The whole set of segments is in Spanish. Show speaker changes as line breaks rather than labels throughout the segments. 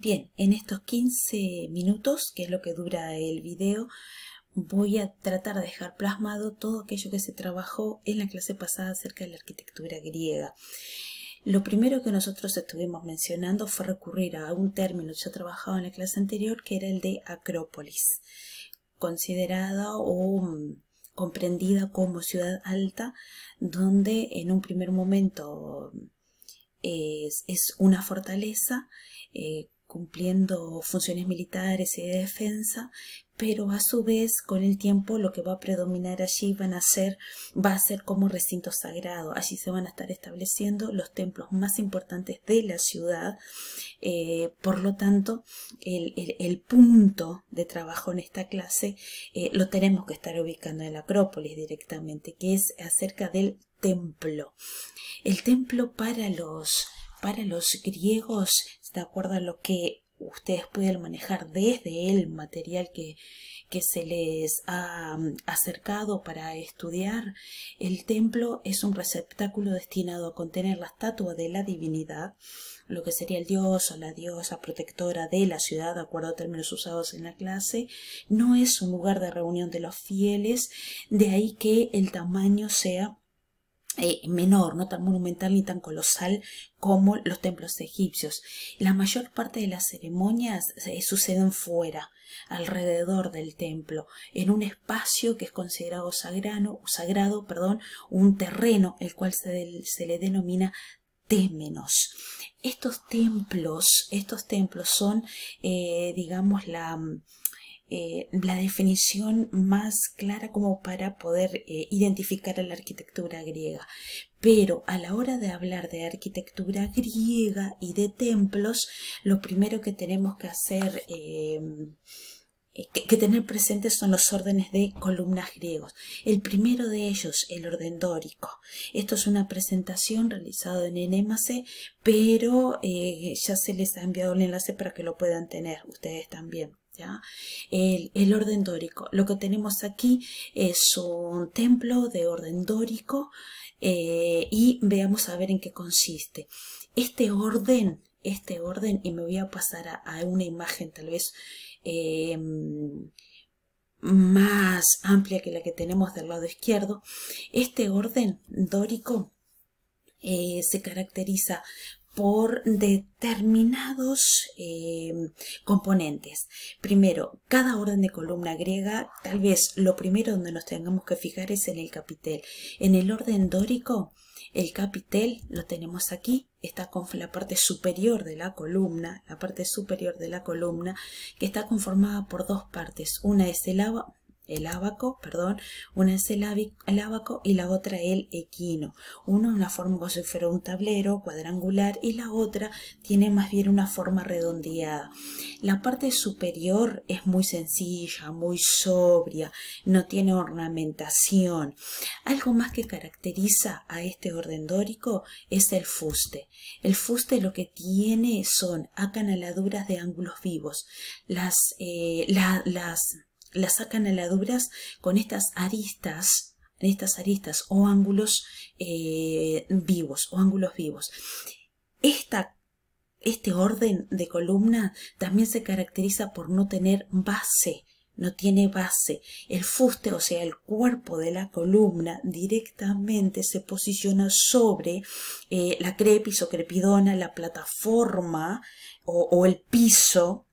Bien, en estos 15 minutos, que es lo que dura el video, voy a tratar de dejar plasmado todo aquello que se trabajó en la clase pasada acerca de la arquitectura griega. Lo primero que nosotros estuvimos mencionando fue recurrir a un término que ya trabajado en la clase anterior, que era el de acrópolis, considerada o mm, comprendida como ciudad alta, donde en un primer momento eh, es, una fortaleza eh, cumpliendo funciones militares y de defensa, pero a su vez con el tiempo lo que va a predominar allí a ser, va a ser como recinto sagrado. Allí se van a estar estableciendo los templos más importantes de la ciudad. Eh, por lo tanto, el, punto de trabajo en esta clase eh, lo tenemos que estar ubicando en la Acrópolis directamente, que es acerca del templo. El templo para los para los griegos de acuerdo a lo que ustedes pueden manejar desde el material que, que se les ha mm, acercado para estudiar. El templo es un receptáculo destinado a contener la estatua de la divinidad, lo que sería el dios o la diosa protectora de la ciudad, de acuerdo a términos usados en la clase. No es un lugar de reunión de los fieles, de ahí que el tamaño sea eh, menor, no tan monumental ni tan colosal como los templos egipcios. La mayor parte de las ceremonias eh, suceden fuera, alrededor del templo, en un espacio que es considerado sagrano, sagrado, perdón, un terreno, el cual se, le denomina témenos. Estos templos, estos templos son, eh, digamos, la, eh, la definición más clara como para poder eh, identificar a la arquitectura griega. Pero a la hora de hablar de arquitectura griega y de templos, lo primero que tenemos que hacer... Eh, que, tener presentes son los órdenes de columnas griegos. El primero de ellos, el orden dórico. Esto es una presentación realizada en Enemase, pero ya se les ha enviado el enlace para que lo puedan tener ustedes también. El, orden dórico. Lo que tenemos aquí es un templo de orden dórico eh, y veamos a ver en qué consiste. Este orden, este orden, y me voy a pasar a, una imagen tal vez em, más amplia que la que tenemos del lado izquierdo, este orden dórico eh, se caracteriza por determinados eh, componentes. Primero, cada orden de columna griega, tal vez lo primero donde nos tengamos que fijar es en el capitel. En el orden dórico, el capitel lo tenemos aquí, está con la parte superior de la columna, la parte superior de la columna, que está conformada por dos partes. Una es el ala, el ábaco, perdón, una es el, ábaco y la otra el equino. Uno en la forma como un tablero cuadrangular y la otra tiene más bien una forma redondeada. La parte superior es muy sencilla, muy sobria, no tiene ornamentación. Algo más que caracteriza a este orden dórico es el fuste. El fuste lo que tiene son acanaladuras de ángulos vivos. Las, eh, las la sacan a laduras con estas aristas en estas aristas o ángulos eh, vivos o ángulos vivos. Esta, este orden de columna también se caracteriza por no tener base, no tiene base. El fuste, o sea, el cuerpo de la columna directamente se posiciona sobre eh, la crepis o crepidona, la plataforma o el piso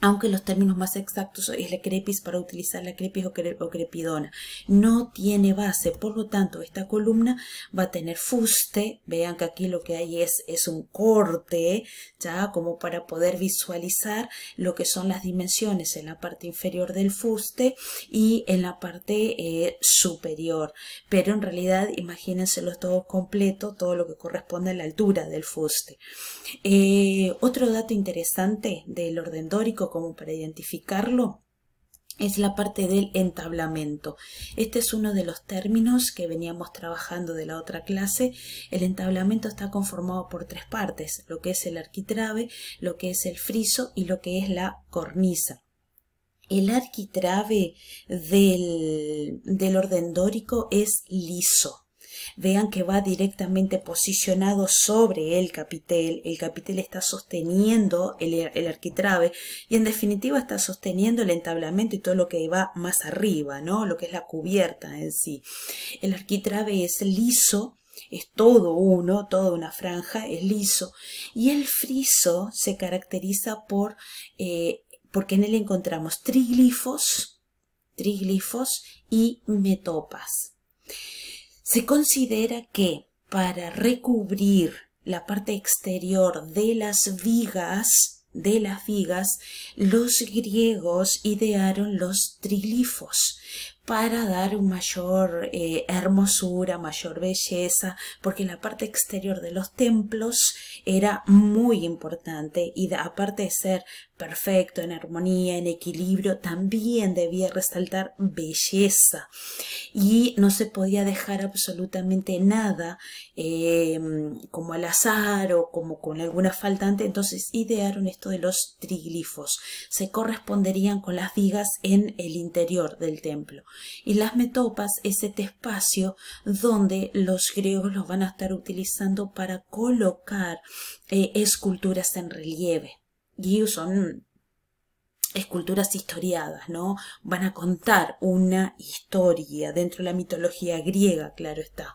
aunque los términos más exactos es la crepis para utilizar la crepis o, crepidona. No tiene base, por lo tanto esta columna va a tener fuste, vean que aquí lo que hay es, es un corte, ya como para poder visualizar lo que son las dimensiones en la parte inferior del fuste y en la parte eh, superior, pero en realidad imagínenselo todo completo, todo lo que corresponde a la altura del fuste. Eh, otro dato interesante del orden dórico como para identificarlo es la parte del entablamento. Este es uno de los términos que veníamos trabajando de la otra clase. El entablamento está conformado por tres partes, lo que es el arquitrabe, lo que es el friso y lo que es la cornisa. El arquitrabe del, del orden dórico es liso, Vean que va directamente posicionado sobre el capitel. El capitel está sosteniendo el, arquitrabe y en definitiva está sosteniendo el entablamento y todo lo que va más arriba, ¿no? Lo que es la cubierta en sí. El arquitrabe es liso, es todo uno, toda una franja, es liso. Y el friso se caracteriza por, eh, porque en él encontramos triglifos, triglifos y metopas. Se considera que para recubrir la parte exterior de las vigas, de las vigas, los griegos idearon los trilifos, para dar mayor eh, hermosura, mayor belleza, porque la parte exterior de los templos era muy importante y aparte de ser perfecto, en armonía, en equilibrio, también debía resaltar belleza y no se podía dejar absolutamente nada em, como al azar o como con alguna faltante, entonces idearon esto de los triglifos, se corresponderían con las vigas en el interior del templo y las metopas es este espacio donde los griegos los van a estar utilizando para colocar eh, esculturas en relieve esculturas historiadas, ¿no? Van a contar una historia dentro de la mitología griega, claro está.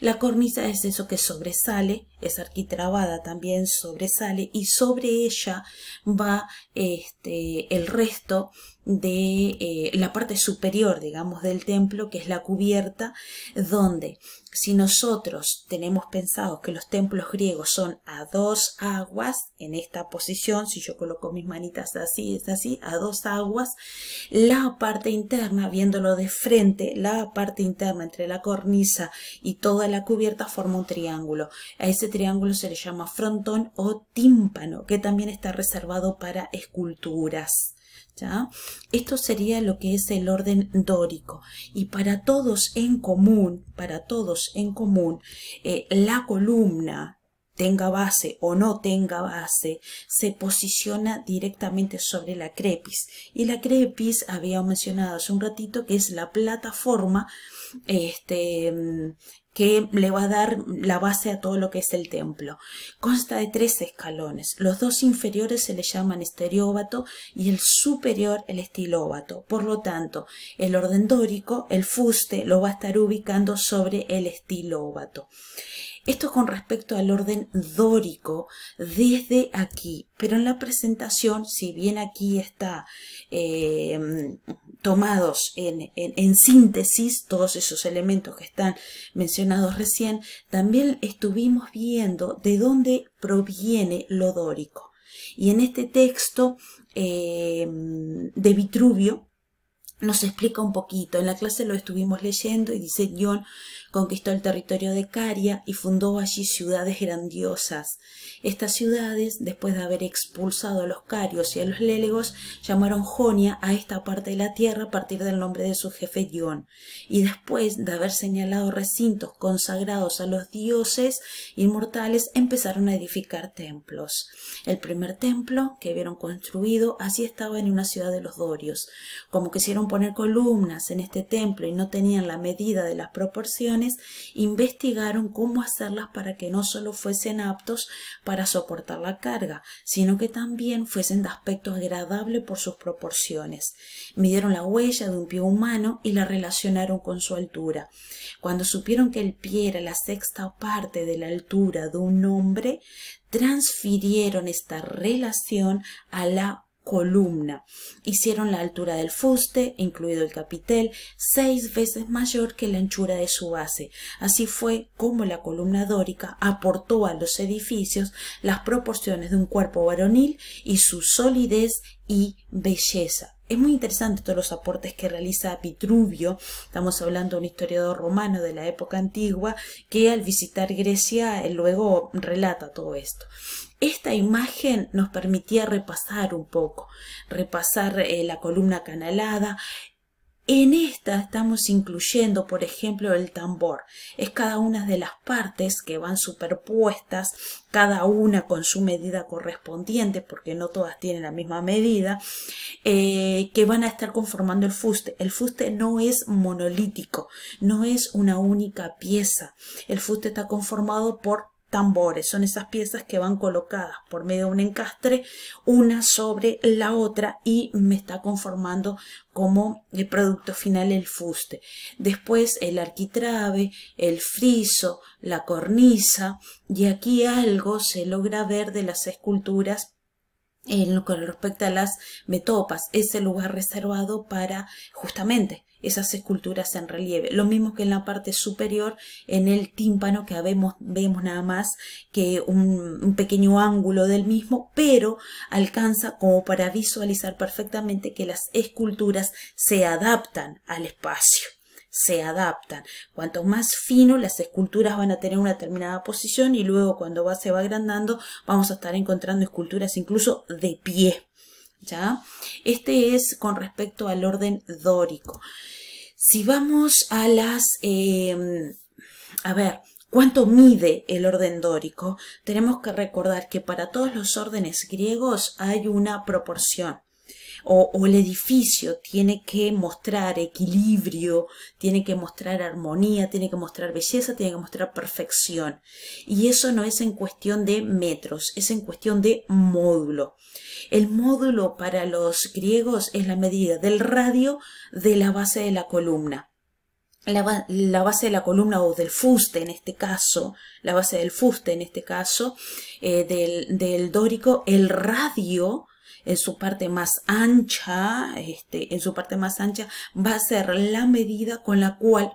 La cornisa es eso que sobresale, es arquitrabada también, sobresale y sobre ella va este, el resto de eh, la parte superior, digamos, del templo, que es la cubierta, donde si nosotros tenemos pensado que los templos griegos son a dos aguas, en esta posición, si yo coloco mis manitas así, es así, a dos aguas, la parte interna, viéndolo de frente, la parte interna entre la cornisa y toda la cubierta forma un triángulo. A ese triángulo se le llama frontón o tímpano, que también está reservado para esculturas. ¿ya? Esto sería lo que es el orden dórico. Y para todos en común, para todos en común, eh, la columna tenga base o no tenga base, se posiciona directamente sobre la crepis. Y la crepis, había mencionado hace un ratito, que es la plataforma este, que le va a dar la base a todo lo que es el templo. Consta de tres escalones. Los dos inferiores se le llaman estereóbato y el superior el estilóbato. Por lo tanto, el orden dórico, el fuste, lo va a estar ubicando sobre el estilóbato. Esto con respecto al orden dórico desde aquí, pero en la presentación, si bien aquí está eh, tomados en, síntesis todos esos elementos que están mencionados recién, también estuvimos viendo de dónde proviene lo dórico. Y en este texto eh, de Vitruvio nos explica un poquito. En la clase lo estuvimos leyendo y dice John, Conquistó el territorio de Caria y fundó allí ciudades grandiosas. Estas ciudades, después de haber expulsado a los carios y a los lélegos, llamaron Jonia a esta parte de la tierra a partir del nombre de su jefe Ion. Y después de haber señalado recintos consagrados a los dioses inmortales, empezaron a edificar templos. El primer templo que vieron construido así estaba en una ciudad de los Dorios. Como quisieron poner columnas en este templo y no tenían la medida de las proporciones, investigaron cómo hacerlas para que no solo fuesen aptos para soportar la carga, sino que también fuesen de aspecto agradable por sus proporciones. Midieron la huella de un pie humano y la relacionaron con su altura. Cuando supieron que el pie era la sexta parte de la altura de un hombre, transfirieron esta relación a la columna. Hicieron la altura del fuste, incluido el capitel, seis veces mayor que la anchura de su base. Así fue como la columna dórica aportó a los edificios las proporciones de un cuerpo varonil y su solidez y belleza. Es muy interesante todos los aportes que realiza Vitruvio, estamos hablando de un historiador romano de la época antigua, que al visitar Grecia luego relata todo esto. Esta imagen nos permitía repasar un poco, repasar eh, la columna canalada. En esta estamos incluyendo, por ejemplo, el tambor. Es cada una de las partes que van superpuestas, cada una con su medida correspondiente, porque no todas tienen la misma medida, eh, que van a estar conformando el fuste. El fuste no es monolítico, no es una única pieza. El fuste está conformado por tambores. Son esas piezas que van colocadas por medio de un encastre una sobre la otra y me está conformando como el producto final el fuste. Después el arquitrabe, el friso, la cornisa y aquí algo se logra ver de las esculturas en lo que respecta a las metopas, ese lugar reservado para justamente esas esculturas en relieve. Lo mismo que en la parte superior, en el tímpano, que vemos, vemos nada más que un, pequeño ángulo del mismo, pero alcanza como para visualizar perfectamente que las esculturas se adaptan al espacio se adaptan. Cuanto más fino, las esculturas van a tener una determinada posición y luego cuando se va agrandando, vamos a estar encontrando esculturas incluso de pie. ¿ya? Este es con respecto al orden dórico. Si vamos a las... Em, a ver, ¿cuánto mide el orden dórico? Tenemos que recordar que para todos los órdenes griegos hay una proporción o, el edificio tiene que mostrar equilibrio, tiene que mostrar armonía, tiene que mostrar belleza, tiene que mostrar perfección. Y eso no es en cuestión de metros, es en cuestión de módulo. El módulo para los griegos es la medida del radio de la base de la columna. La, base de la columna o del fuste en este caso, la base del fuste en este caso, eh, del, dórico, el radio en su parte más ancha, este, en su parte más ancha va a ser la medida con la cual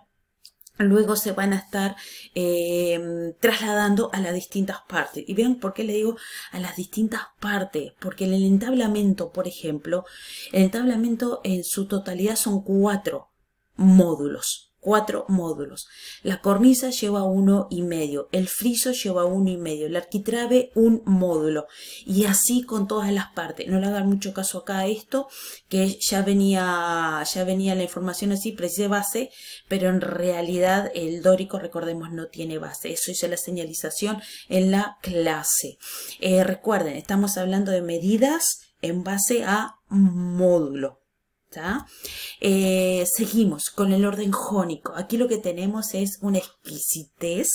luego se van a estar em, trasladando a las distintas partes. Y vean por qué le digo a las distintas partes, porque en el entablamento, por ejemplo, el entablamento en su totalidad son cuatro módulos cuatro módulos. La cornisa lleva uno y medio, el friso lleva uno y medio, el arquitrabe un módulo y así con todas las partes. No le hagan mucho caso acá a esto, que ya venía, ya venía la información así, precisa base, pero en realidad el dórico, recordemos, no tiene base. Eso hizo la señalización en la clase. Eh, recuerden, estamos hablando de medidas en base a módulo. Eh, seguimos con el orden jónico. Aquí lo que tenemos es una exquisitez.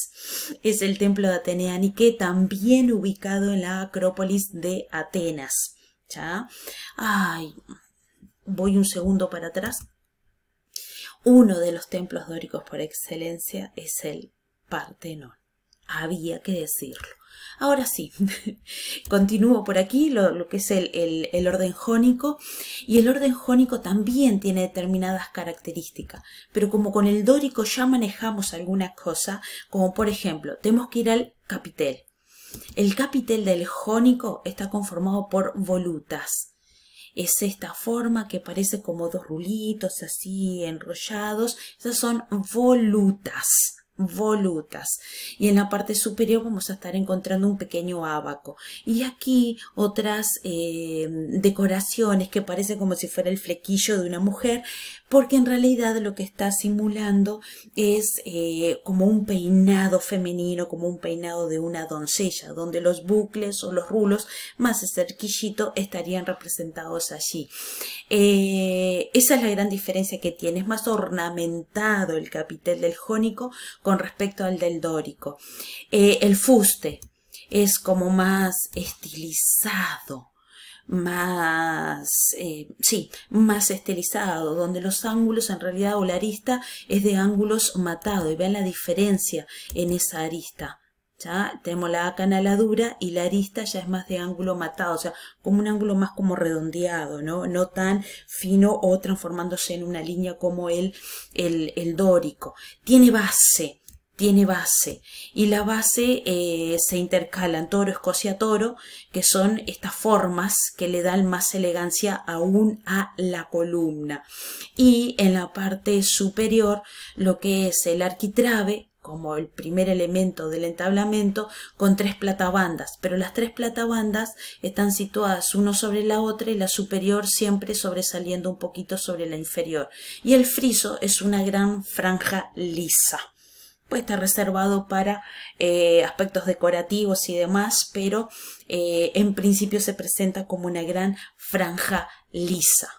Es el templo de Atenea que también ubicado en la Acrópolis de Atenas. ¿Ya? Ay, voy un segundo para atrás. Uno de los templos dóricos por excelencia es el Partenón. Había que decirlo. Ahora sí, continúo por aquí lo, que es el, orden jónico y el orden jónico también tiene determinadas características, pero como con el dórico ya manejamos alguna cosa, como por ejemplo, tenemos que ir al capitel. El capitel del jónico está conformado por volutas es esta forma que parece como dos rulitos así enrollados. Esas son volutas volutas. Y en la parte superior vamos a estar encontrando un pequeño abaco. Y aquí otras eh, decoraciones que parece como si fuera el flequillo de una mujer, porque en realidad lo que está simulando es eh, como un peinado femenino, como un peinado de una doncella, donde los bucles o los rulos más cerquillito estarían representados allí. Eh, esa es la gran diferencia que tiene, es más ornamentado el capitel del jónico con respecto al del dórico. Eh, el fuste es como más estilizado, más, eh, sí, más estilizado, donde los ángulos en realidad o la arista es de ángulos matados, y vean la diferencia en esa arista. Ya tenemos la canaladura y la arista ya es más de ángulo matado, o sea, como un ángulo más como redondeado, ¿no? No tan fino o transformándose en una línea como el, el, el dórico. Tiene base, tiene base. Y la base eh, se intercalan toro, escocia, toro, que son estas formas que le dan más elegancia aún a la columna. Y en la parte superior, lo que es el arquitrabe, como el primer elemento del entablamento con tres platabandas, pero las tres platabandas están situadas uno sobre la otra y la superior siempre sobresaliendo un poquito sobre la inferior. Y el friso es una gran franja lisa puede estar reservado para eh, aspectos decorativos y demás, pero eh, en principio se presenta como una gran franja lisa.